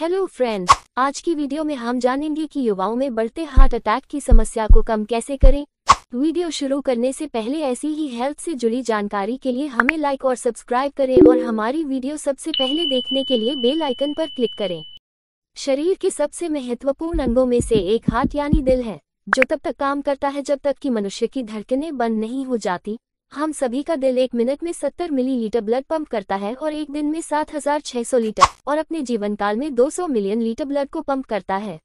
hello friends आज की video में हम जानेंगे कि युवाओं में बढ़ते हार्ट अटैक की समस्या को कम कैसे करें वीडियो शुरू करने से पहले ऐसी ही हेल्थ से जुड़ी जानकारी के लिए हमें लाइक और सब्सक्राइब करें और हमारी वीडियो सबसे पहले देखने के लिए बेल आइकन पर क्लिक करें शरीर के सबसे महत्वपूर्ण अंगों में से एक हार्ट यानी दिल है जो तब तक काम करता है जब तक कि मनुष्य की धड़कने बंद नहीं हो जाती हम सभी का दिल एक मिनट में 70 मिलीलीटर ब्लड पंप करता है और एक दिन में 7,600 लीटर और अपने जीवन काल में 200 मिलियन लीटर ब्लड को पंप करता है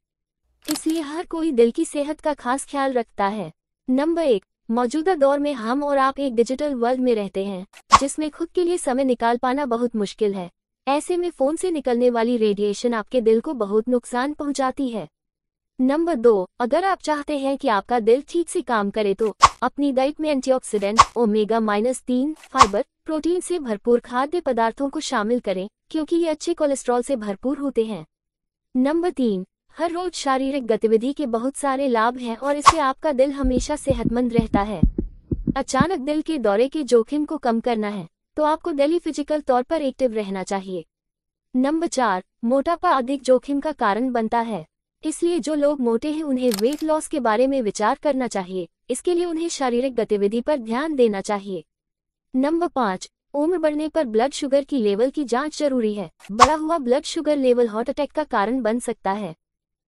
इसलिए हर कोई दिल की सेहत का खास ख्याल रखता है नंबर एक मौजूदा दौर में हम और आप एक डिजिटल वर्ल्ड में रहते हैं जिसमें खुद के लिए समय निकाल पाना बहुत मुश्किल है ऐसे में फोन से निकलने वाली रेडिएशन आपके दिल को बहुत नुकसान पहुंचाती है नंबर दो अगर आप चाहते हैं कि आपका दिल ठीक से काम करे तो अपनी डाइट में एंटीऑक्सीडेंट ओमेगा माइनस तीन फाइबर प्रोटीन से भरपूर खाद्य पदार्थों को शामिल करें क्योंकि ये अच्छे कोलेस्ट्रॉल से भरपूर होते हैं नंबर तीन हर रोज शारीरिक गतिविधि के बहुत सारे लाभ हैं और इससे आपका दिल हमेशा सेहतमंद रहता है अचानक दिल के दौरे के जोखिम को कम करना है तो आपको डेली फिजिकल तौर पर एक्टिव रहना चाहिए नंबर चार मोटापा अधिक जोखिम का कारण बनता है इसलिए जो लोग मोटे हैं उन्हें वेट लॉस के बारे में विचार करना चाहिए इसके लिए उन्हें शारीरिक गतिविधि पर ध्यान देना चाहिए नंबर पाँच उम्र बढ़ने पर ब्लड शुगर की लेवल की जांच जरूरी है बढ़ा हुआ blood sugar level heart attack का कारण बन सकता है